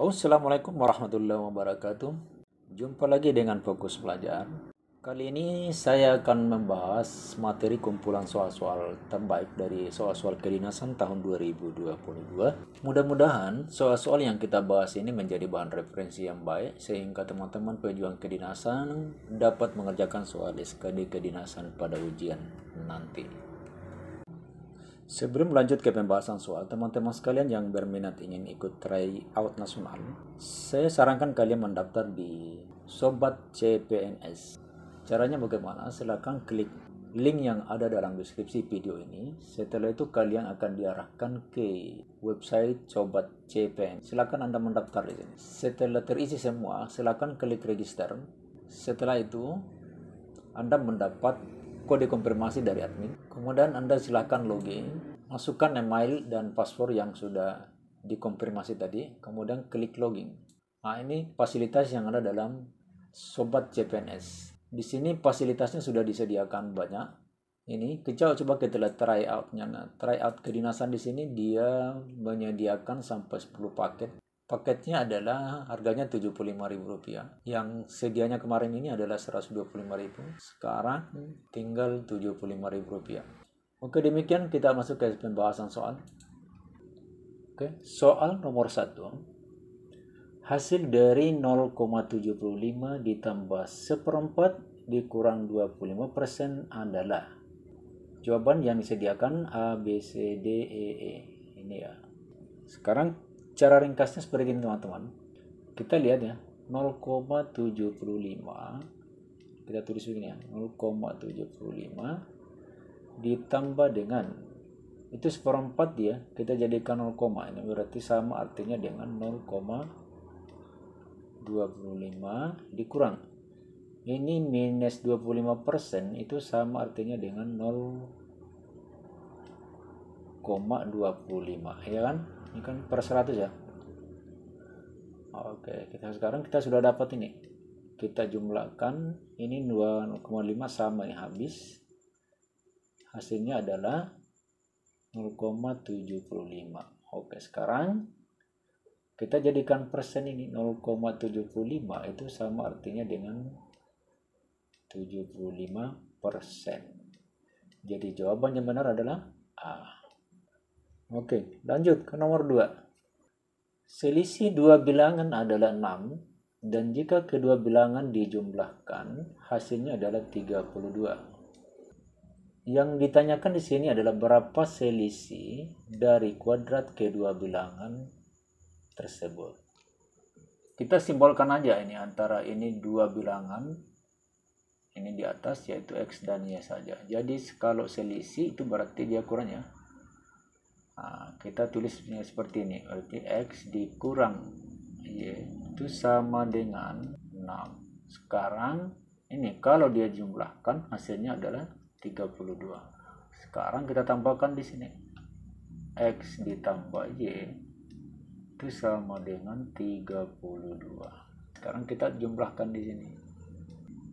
Halo, Assalamualaikum warahmatullahi wabarakatuh. Jumpa lagi dengan Fokus Pelajar. Kali ini saya akan membahas materi kumpulan soal-soal terbaik dari soal-soal kedinasan tahun 2022. Mudah-mudahan soal-soal yang kita bahas ini menjadi bahan referensi yang baik sehingga teman-teman pejuang kedinasan dapat mengerjakan soal SKD kedinasan pada ujian nanti. Sebelum lanjut ke pembahasan soal, teman-teman sekalian yang berminat ingin ikut try out nasional, saya sarankan kalian mendaftar di Sobat CPNS. Caranya bagaimana? Silahkan klik link yang ada dalam deskripsi video ini. Setelah itu kalian akan diarahkan ke website Sobat CPNS. Silahkan Anda mendaftar di sini. Setelah terisi semua, silahkan klik register. Setelah itu, Anda mendapat kode konfirmasi dari admin. Kemudian Anda silakan login, masukkan email dan password yang sudah dikonfirmasi tadi, kemudian klik login. Nah, ini fasilitas yang ada dalam Sobat CPNS. Di sini fasilitasnya sudah disediakan banyak. Ini kita coba kita lihat tryoutnya. Nah, out kedinasan di sini dia menyediakan sampai 10 paket Paketnya adalah harganya Rp75.000. Yang sedianya kemarin ini adalah Rp125.000. Sekarang tinggal Rp75.000. Oke demikian kita masuk ke pembahasan soal. Oke, soal nomor 1. Hasil dari 0,75 ditambah seperempat dikurang 25% adalah jawaban yang disediakan A, B, C, D, E, E. Ini ya. Sekarang cara ringkasnya seperti ini teman-teman kita lihat ya 0,75 kita tulis begini ya 0,75 ditambah dengan itu seperempat dia kita jadikan 0, ini berarti sama artinya dengan 0,25 dikurang ini minus 25% persen itu sama artinya dengan 0,25 ya kan ini kan per 100 ya oke kita sekarang kita sudah dapat ini kita jumlahkan ini 2,5 sama yang habis hasilnya adalah 0,75 oke sekarang kita jadikan persen ini 0,75 itu sama artinya dengan 75 persen jadi jawaban yang benar adalah A Oke, lanjut ke nomor 2. Selisih dua bilangan adalah 6 dan jika kedua bilangan dijumlahkan hasilnya adalah 32. Yang ditanyakan di sini adalah berapa selisih dari kuadrat kedua bilangan tersebut. Kita simbolkan aja ini antara ini dua bilangan ini di atas yaitu x dan y saja. Jadi kalau selisih itu berarti dia kurang ya Ah, kita tulisnya seperti ini berarti X dikurang Y iya, itu sama dengan 6 sekarang ini kalau dia jumlahkan hasilnya adalah 32 sekarang kita tambahkan di sini X ditambah Y itu sama dengan 32 sekarang kita jumlahkan di sini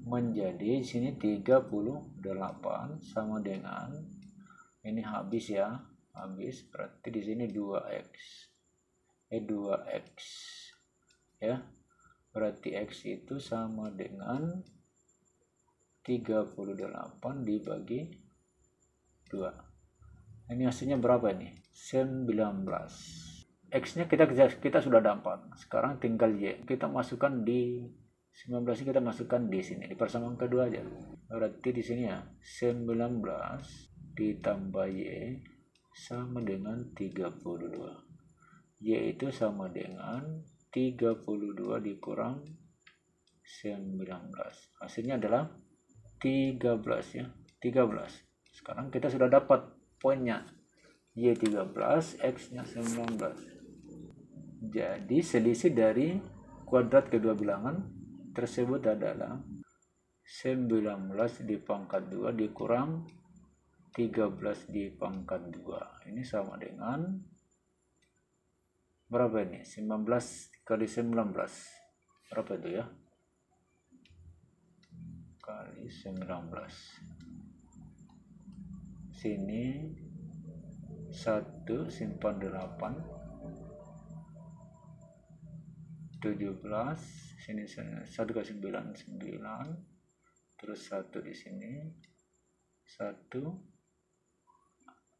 menjadi di sini 38 sama dengan ini habis ya habis berarti di sini 2x eh 2x ya berarti x itu sama dengan 38 dibagi 2 ini hasilnya berapa nih 19 x nya kita kita sudah dapat sekarang tinggal y kita masukkan di 19 kita masukkan di sini di persamaan kedua aja berarti di sini ya 19 ditambah y sama dengan 32 yaitu sama dengan 32 dikurang 19 hasilnya adalah 13 ya 13 sekarang kita sudah dapat poinnya Y 13 X nya 19 jadi selisih dari kuadrat kedua bilangan tersebut adalah 19 dipangkat 2 dikurang 13 di pangkat 2 ini sama dengan berapa ini 19 kali 19 berapa itu ya kali 19 sini 1 simpan 8 17 sini, 1 kali 9 9 terus 1 di sini 1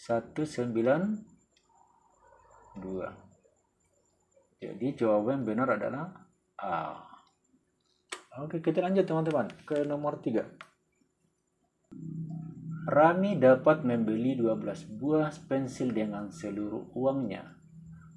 192 jadi jawaban benar adalah A oke kita lanjut teman-teman ke nomor 3 Rami dapat membeli 12 buah pensil dengan seluruh uangnya.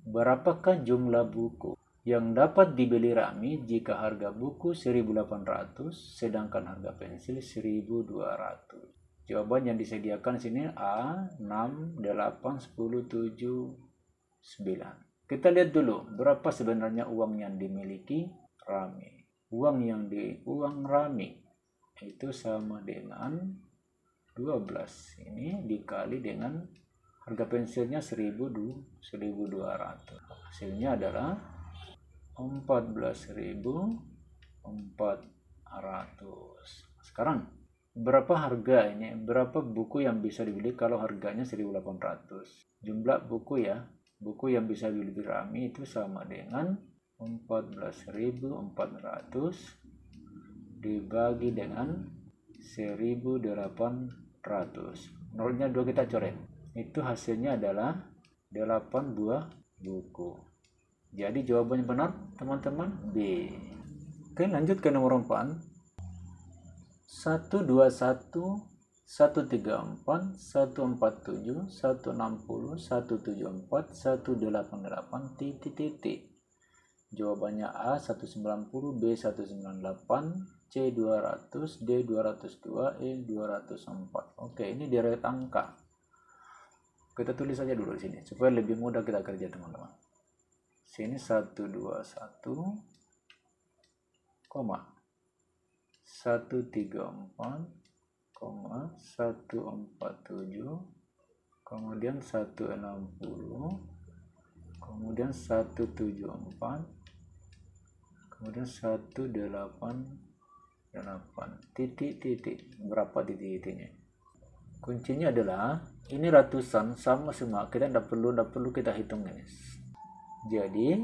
Berapakah jumlah buku yang dapat dibeli Rami jika harga buku 1800 sedangkan harga pensil 1200? Jawaban yang disediakan sini A, 6, 8, 10, 7, 9. Kita lihat dulu berapa sebenarnya uang yang dimiliki Rami. Uang yang di uang Rami itu sama dengan 12. Ini dikali dengan harga pensilnya 1200. Hasilnya adalah 14.400. Sekarang Berapa harga ini? Berapa buku yang bisa dibeli kalau harganya 1800? Jumlah buku ya, buku yang bisa dibeli di Rami itu sama dengan 14.400 dibagi dengan 1.800. Nolnya dua kita coret. Itu hasilnya adalah 8 buah buku. Jadi jawabannya benar teman-teman B. Oke lanjut ke nomor 4. 121 134, 147, 160, 174, 188, titik titik. Jawabannya A 190, B 198, C 200, D 202, E 204. Oke, ini deret angka. Kita tulis saja dulu di sini supaya lebih mudah kita kerja, teman-teman. Sini 121 koma satu tiga empat koma satu empat tujuh kemudian satu enam puluh kemudian satu tujuh empat kemudian satu delapan delapan titik titik berapa titik titiknya kuncinya adalah ini ratusan sama semua kita tidak perlu tidak perlu kita hitung ini jadi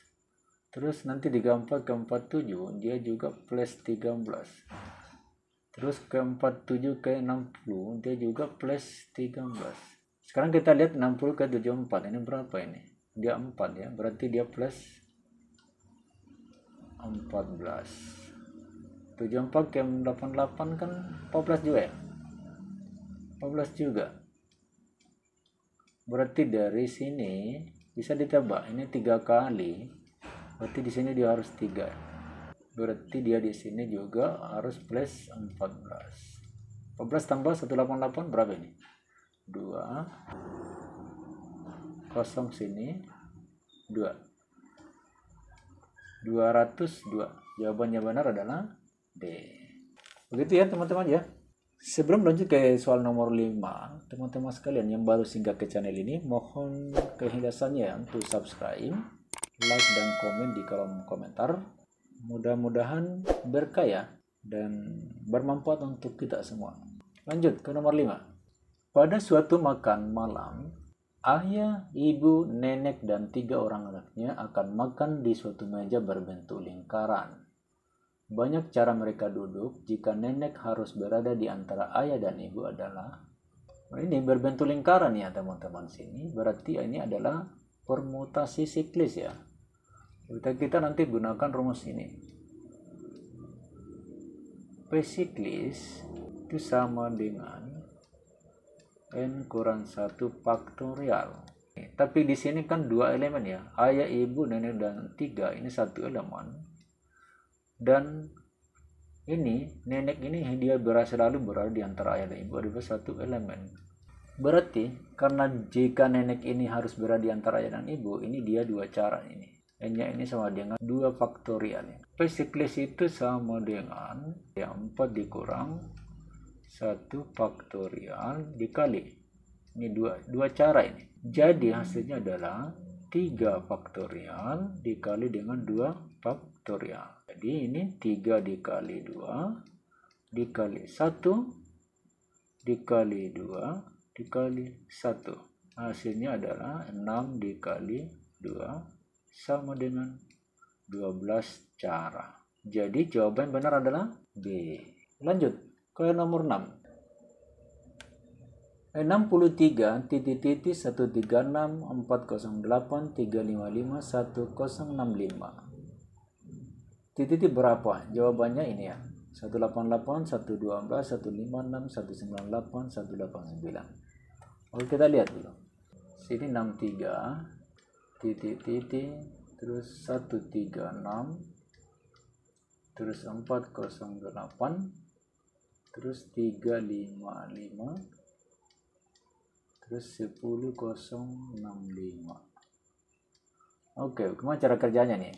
Terus nanti di keempat ke 47 tujuh dia juga plus 13. Terus ke 47 tujuh ke 60 dia juga plus 13. Sekarang kita lihat 60 ke 74 ini berapa ini? Dia 4 ya, berarti dia plus 14. 74 ke 88 kan 14 juga ya? 14 juga. Berarti dari sini bisa ditebak ini tiga kali berarti di sini dia harus 3 ya? berarti dia di sini juga harus plus 14 14 tambah 188 berapa ini 2 kosong sini 2 202 jawabannya benar adalah D begitu ya teman-teman ya Sebelum lanjut ke soal nomor 5, teman-teman sekalian yang baru singgah ke channel ini, mohon kehidasannya untuk subscribe, like dan komen di kolom komentar. Mudah-mudahan berkah ya dan bermanfaat untuk kita semua. Lanjut ke nomor 5. Pada suatu makan malam, ayah, ibu, nenek, dan tiga orang anaknya akan makan di suatu meja berbentuk lingkaran. Banyak cara mereka duduk jika nenek harus berada di antara ayah dan ibu adalah ini berbentuk lingkaran ya teman-teman sini berarti ini adalah permutasi siklis ya kita kita nanti gunakan rumus ini P itu sama dengan n kurang 1 faktorial tapi di sini kan dua elemen ya ayah ibu nenek dan tiga ini satu elemen dan ini nenek ini dia berasal lalu berada di antara ayah dan ibu ada satu elemen berarti karena jika nenek ini harus berada di antara ayah dan ibu ini dia dua cara ini n-nya ini sama dengan 2 faktorial. P itu sama dengan yang 4 dikurang 1 faktorial dikali. Ini dua, dua cara ini. Jadi hasilnya adalah 3 faktorial dikali dengan 2 faktorial. Jadi ini 3 dikali 2 dikali 1 dikali 2 dikali 1. Hasilnya adalah 6 dikali 2 sama dengan 12 cara. Jadi jawaban benar adalah B. Lanjut ke nomor 6. 63 titik titik 136 408 355 1065 titik titik berapa jawabannya ini ya 188 112 156 198 189 oke kita lihat dulu sini 63 titik titik terus 136 terus 408 terus 355 terus 10065 oke gimana cara kerjanya nih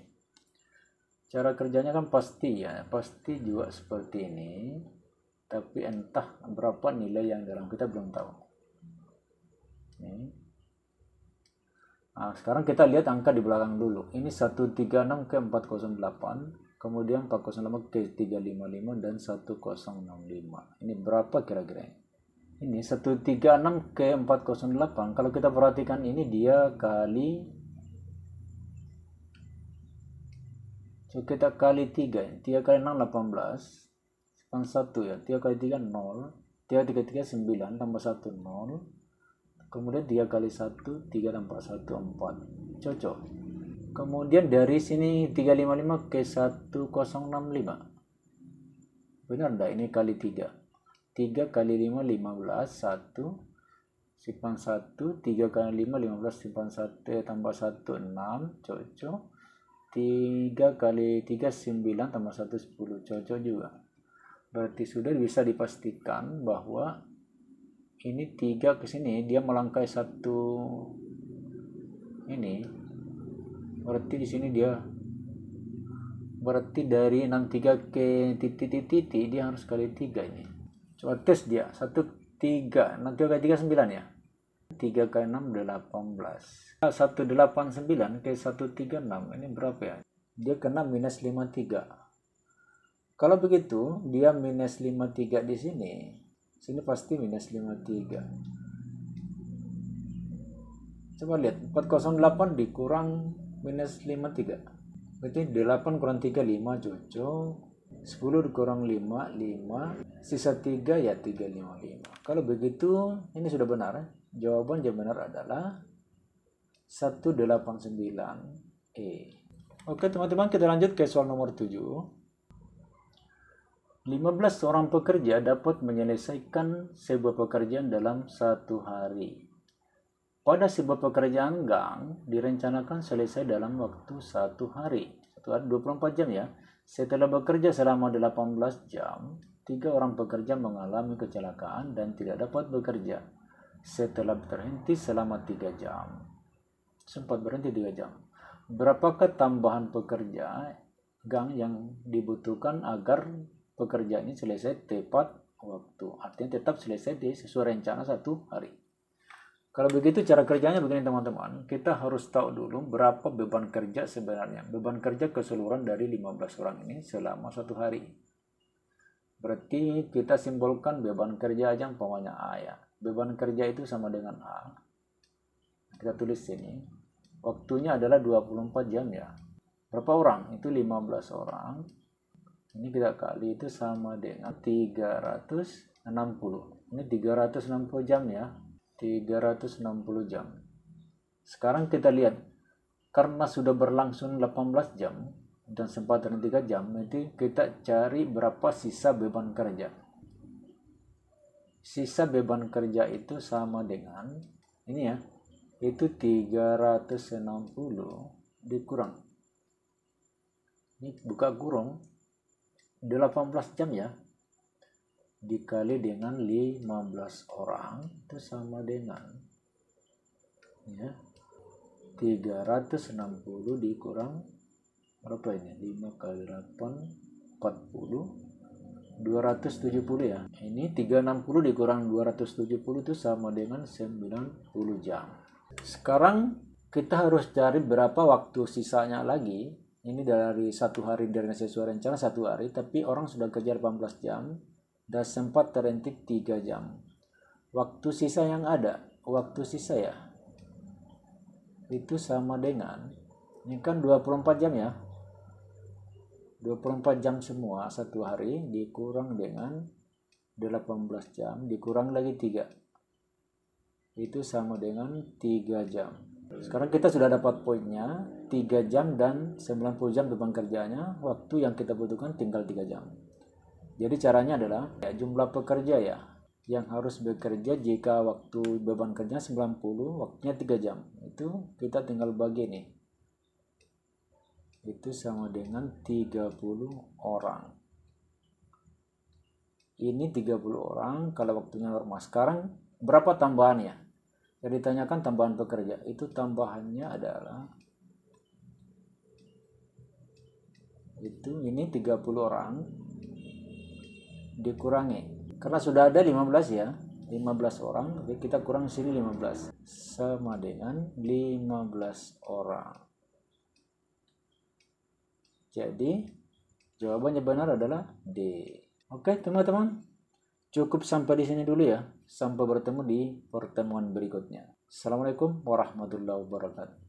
cara kerjanya kan pasti ya pasti juga seperti ini tapi entah berapa nilai yang dalam kita belum tahu nih Nah, sekarang kita lihat angka di belakang dulu. Ini 136 ke 408, kemudian 408 ke 355 dan 1065. Ini berapa kira-kira? Ini 136 ke 408. Kalau kita perhatikan ini dia kali So kita kali 3, 3 ya. kali 6 18, kan 1 ya, 3 kali 3 0, 3 3 3 9, tambah 1 0, kemudian 3 kali 1 3 tambah satu empat cocok kemudian dari sini 355 ke 1065 benar enggak ini kali tiga tiga kali lima lima belas satu simpan satu tiga kali lima lima belas simpan 1 eh, tambah satu enam cocok tiga kali tiga sembilan tambah satu sepuluh cocok juga berarti sudah bisa dipastikan bahwa ini tiga ke sini dia melangkai satu ini berarti di sini dia berarti dari 63 ke titik titik dia harus kali tiga ini coba tes dia 13 tiga kali tiga ya 3 ke 6 18 189 ke 136 ini berapa ya dia kena minus 53 kalau begitu dia minus 53 di sini sini pasti minus 53 coba lihat 408 dikurang minus 53 berarti 8 kurang 3 5 cocok 10 dikurang 5 5 sisa 3 ya 355 kalau begitu ini sudah benar ya? jawaban yang benar adalah 189 E oke teman-teman kita lanjut ke soal nomor 7 15 orang pekerja dapat menyelesaikan sebuah pekerjaan dalam satu hari. Pada sebuah pekerjaan gang direncanakan selesai dalam waktu satu hari. Satu 24 jam ya. Setelah bekerja selama 18 jam, tiga orang pekerja mengalami kecelakaan dan tidak dapat bekerja. Setelah terhenti selama tiga jam, sempat berhenti tiga jam. Berapakah tambahan pekerja gang yang dibutuhkan agar pekerjaannya selesai tepat waktu. Artinya tetap selesai di sesuai rencana satu hari. Kalau begitu cara kerjanya begini teman-teman, kita harus tahu dulu berapa beban kerja sebenarnya. Beban kerja keseluruhan dari 15 orang ini selama satu hari. Berarti kita simbolkan beban kerja aja umpamanya A ya. Beban kerja itu sama dengan A. Kita tulis sini. Waktunya adalah 24 jam ya. Berapa orang? Itu 15 orang ini kita kali itu sama dengan 360 ini 360 jam ya 360 jam sekarang kita lihat karena sudah berlangsung 18 jam dan sempat 3 jam nanti kita cari berapa sisa beban kerja sisa beban kerja itu sama dengan ini ya itu 360 dikurang ini buka kurung 18 jam ya dikali dengan 15 orang ya, itu sama dengan ya 360 dikurang berapa ini 5 kali 8 40 270 ya ini 360 dikurang 270 itu sama dengan 90 jam sekarang kita harus cari berapa waktu sisanya lagi ini dari satu hari dari sesuai rencana satu hari tapi orang sudah kejar 18 jam dan sempat terhenti tiga jam waktu sisa yang ada waktu sisa ya itu sama dengan ini kan 24 jam ya 24 jam semua satu hari dikurang dengan 18 jam dikurang lagi tiga, itu sama dengan tiga jam Iya. Sekarang kita sudah dapat poinnya 3 jam dan 90 jam beban kerjanya Waktu yang kita butuhkan tinggal 3 jam. Jadi caranya adalah ya, jumlah pekerja ya yang harus bekerja jika waktu beban kerja 90, waktunya 3 jam. Itu kita tinggal bagi nih. Itu sama dengan 30 orang. Ini 30 orang kalau waktunya normal. Sekarang berapa tambahannya? yang ditanyakan tambahan pekerja itu tambahannya adalah itu ini 30 orang dikurangi karena sudah ada 15 ya 15 orang jadi kita kurang sini 15 sama dengan 15 orang jadi jawabannya benar adalah D oke teman-teman cukup sampai di sini dulu ya Sampai bertemu di pertemuan berikutnya. Assalamualaikum warahmatullahi wabarakatuh.